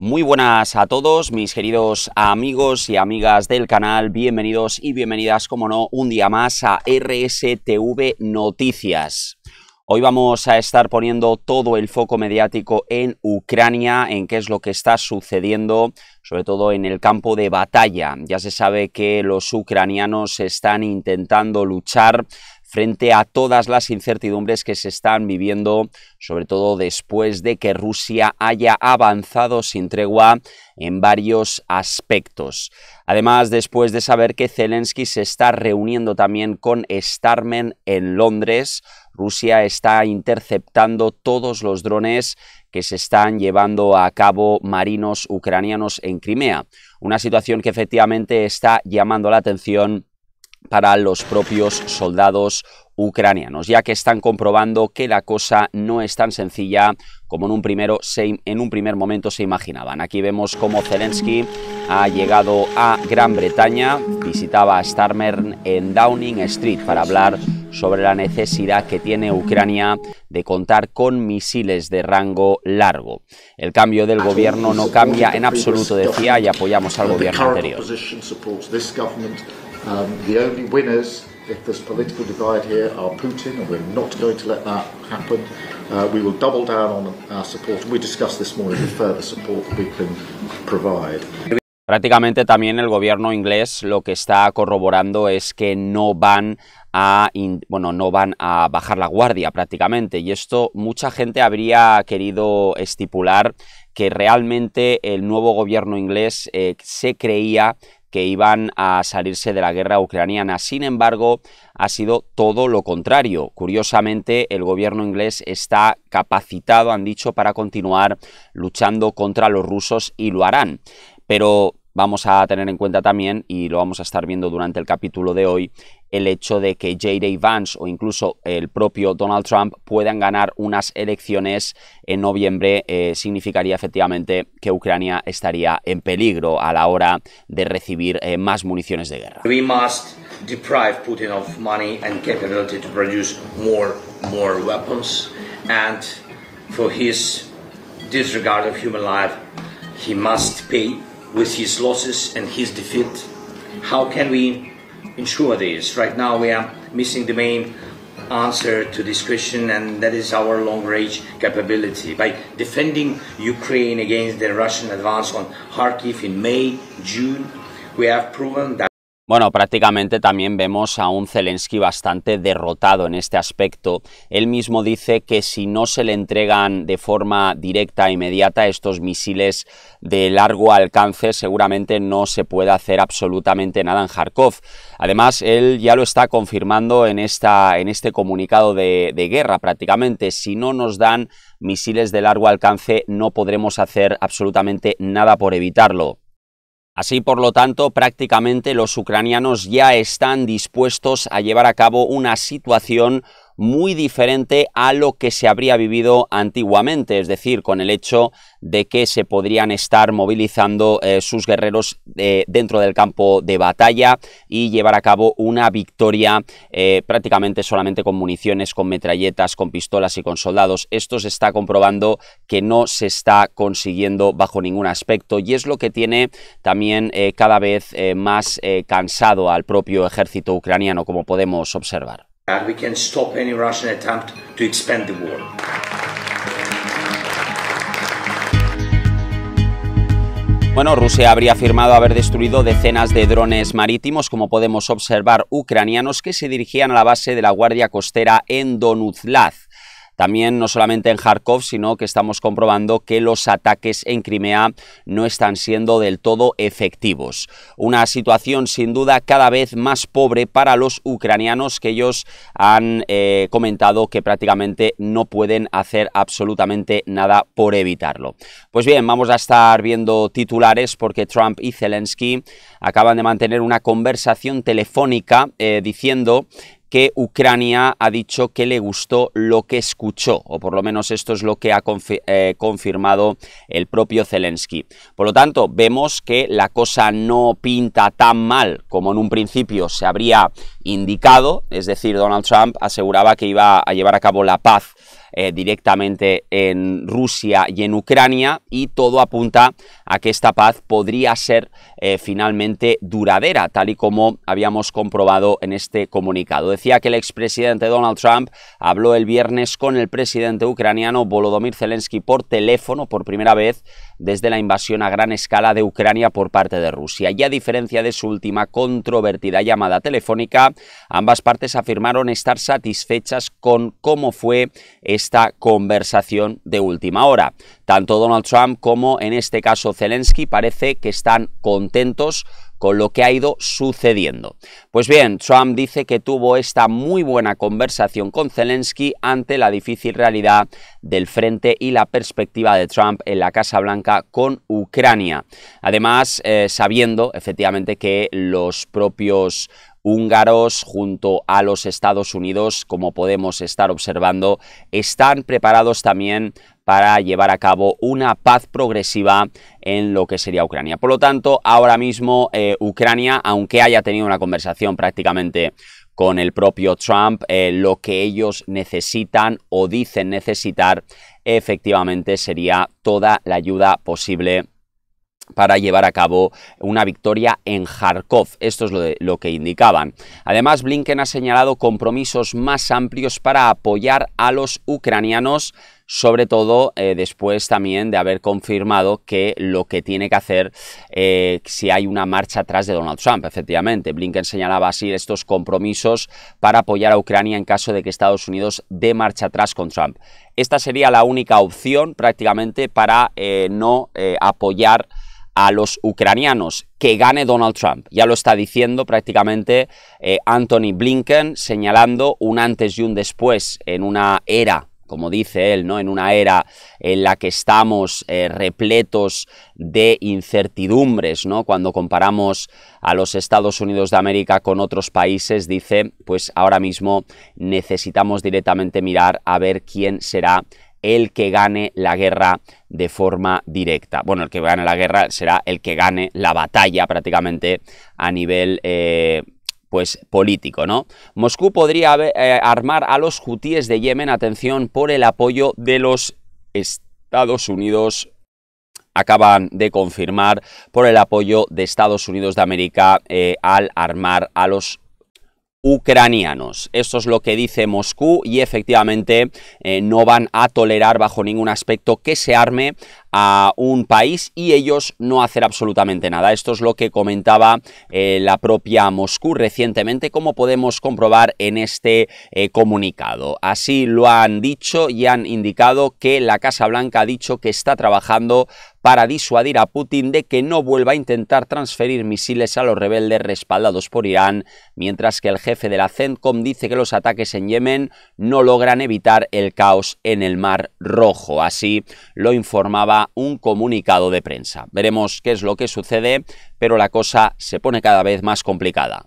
Muy buenas a todos mis queridos amigos y amigas del canal, bienvenidos y bienvenidas, como no, un día más a RSTV Noticias. Hoy vamos a estar poniendo todo el foco mediático en Ucrania, en qué es lo que está sucediendo, sobre todo en el campo de batalla. Ya se sabe que los ucranianos están intentando luchar frente a todas las incertidumbres que se están viviendo, sobre todo después de que Rusia haya avanzado sin tregua en varios aspectos. Además, después de saber que Zelensky se está reuniendo también con Starmen en Londres, Rusia está interceptando todos los drones que se están llevando a cabo marinos ucranianos en Crimea. Una situación que efectivamente está llamando la atención para los propios soldados ucranianos, ya que están comprobando que la cosa no es tan sencilla como en un, primero, en un primer momento se imaginaban. Aquí vemos cómo Zelensky ha llegado a Gran Bretaña, visitaba a Starmer en Downing Street para hablar sobre la necesidad que tiene Ucrania de contar con misiles de rango largo. El cambio del gobierno no cambia en absoluto, decía, y apoyamos al gobierno anterior. Um, the only winners, if there's political divide here, are Putin, and we're not going to let that happen. Uh, we will double down on our support. We discussed this morning the further support we can provide. Prácticamente también el gobierno inglés lo que está corroborando es que no van a bueno, no van a bajar la guardia prácticamente y esto mucha gente habría querido estipular que realmente el nuevo gobierno inglés eh, se creía que iban a salirse de la guerra ucraniana. Sin embargo, ha sido todo lo contrario. Curiosamente, el gobierno inglés está capacitado, han dicho, para continuar luchando contra los rusos y lo harán. Pero vamos a tener en cuenta también, y lo vamos a estar viendo durante el capítulo de hoy, el hecho de que J.D. Vance o incluso el propio Donald Trump puedan ganar unas elecciones en noviembre eh, significaría efectivamente que Ucrania estaría en peligro a la hora de recibir eh, más municiones de guerra. must with his losses and his defeat? How can we ensure this? Right now we are missing the main answer to this question and that is our long-range capability. By defending Ukraine against the Russian advance on Kharkiv in May, June, we have proven that Bueno, prácticamente también vemos a un Zelensky bastante derrotado en este aspecto. Él mismo dice que si no se le entregan de forma directa e inmediata estos misiles de largo alcance, seguramente no se puede hacer absolutamente nada en Kharkov. Además, él ya lo está confirmando en, esta, en este comunicado de guerra prácticamente. Si no nos dan misiles de largo alcance, no podremos hacer absolutamente nada por evitarlo. Así, por lo tanto, prácticamente los ucranianos ya están dispuestos a llevar a cabo una situación muy diferente a lo que se habría vivido antiguamente, es decir, con el hecho de que se podrían estar movilizando eh, sus guerreros eh, dentro del campo de batalla y llevar a cabo una victoria eh, prácticamente solamente con municiones, con metralletas, con pistolas y con soldados. Esto se está comprobando que no se está consiguiendo bajo ningún aspecto y es lo que tiene también cada vez más cansado al propio ejército ucraniano, como podemos observar we can stop any Russian attempt to expand the Bueno, Rusia habría afirmado haber destruido decenas de drones marítimos, como podemos observar, ucranianos que se dirigían a la base de la Guardia Costera en Donuzlaz. También no solamente en Kharkov, sino que estamos comprobando que los ataques en Crimea no están siendo del todo efectivos. Una situación sin duda cada vez más pobre para los ucranianos que ellos han eh, comentado que prácticamente no pueden hacer absolutamente nada por evitarlo. Pues bien, vamos a estar viendo titulares porque Trump y Zelensky acaban de mantener una conversación telefónica eh, diciendo que Ucrania ha dicho que le gustó lo que escuchó, o por lo menos esto es lo que ha eh, confirmado el propio Zelensky. Por lo tanto, vemos que la cosa no pinta tan mal como en un principio se habría indicado, es decir, Donald Trump aseguraba que iba a llevar a cabo la paz eh, directamente en Rusia y en Ucrania y todo apunta a que esta paz podría ser eh, finalmente duradera, tal y como habíamos comprobado en este comunicado. Decía que el expresidente Donald Trump habló el viernes con el presidente ucraniano Volodymyr Zelensky por teléfono por primera vez desde la invasión a gran escala de Ucrania por parte de Rusia. Y a diferencia de su última controvertida llamada telefónica, ambas partes afirmaron estar satisfechas con cómo fue esta conversación de última hora. Tanto Donald Trump como en este caso Zelensky parece que están contentos con lo que ha ido sucediendo. Pues bien, Trump dice que tuvo esta muy buena conversación con Zelensky ante la difícil realidad del frente y la perspectiva de Trump en la Casa Blanca con Ucrania. Además, eh, sabiendo efectivamente que los propios húngaros junto a los Estados Unidos, como podemos estar observando, están preparados también para llevar a cabo una paz progresiva en lo que sería Ucrania. Por lo tanto, ahora mismo eh, Ucrania, aunque haya tenido una conversación prácticamente con el propio Trump, eh, lo que ellos necesitan o dicen necesitar efectivamente sería toda la ayuda posible para llevar a cabo una victoria en Kharkov. Esto es lo, que indicaban. Además, Blinken ha señalado compromisos más amplios para apoyar a los ucranianos, sobre todo eh, después también de haber confirmado que lo que tiene que hacer eh, si hay una marcha atrás de Donald Trump, efectivamente. Blinken señalaba así estos compromisos para apoyar a Ucrania en caso de que Estados Unidos dé marcha atrás con Trump. Esta sería la única opción prácticamente para eh, no apoyar a los ucranianos que gane Donald Trump. Ya lo está diciendo prácticamente eh, Anthony Blinken, señalando un antes y un después en una era como dice él, ¿no? en una era en la que estamos eh, repletos de incertidumbres, ¿no? cuando comparamos a los Estados Unidos de América con otros países, dice, pues ahora mismo necesitamos directamente mirar a ver quién será el que gane la guerra de forma directa. Bueno, el que gane la guerra será el que gane la batalla prácticamente a nivel... Eh, pues político, ¿no? Moscú podría eh, armar a los hutíes de Yemen, atención, por el apoyo de los Estados Unidos acaban de confirmar por el apoyo de Estados Unidos de América eh, al armar a los ucranianos. Esto es lo que dice Moscú y efectivamente eh, no van a tolerar bajo ningún aspecto que se arme a un país y ellos no hacer absolutamente nada. Esto es lo que comentaba eh, la propia Moscú recientemente, como podemos comprobar en este eh, comunicado. Así lo han dicho y han indicado que la Casa Blanca ha dicho que está trabajando para disuadir a Putin de que no vuelva a intentar transferir misiles a los rebeldes respaldados por Irán, mientras que el jefe de la CENTCOM dice que los ataques en Yemen no logran evitar el caos en el Mar Rojo. Así lo informaba un comunicado de prensa. Veremos qué es lo que sucede, pero la cosa se pone cada vez más complicada.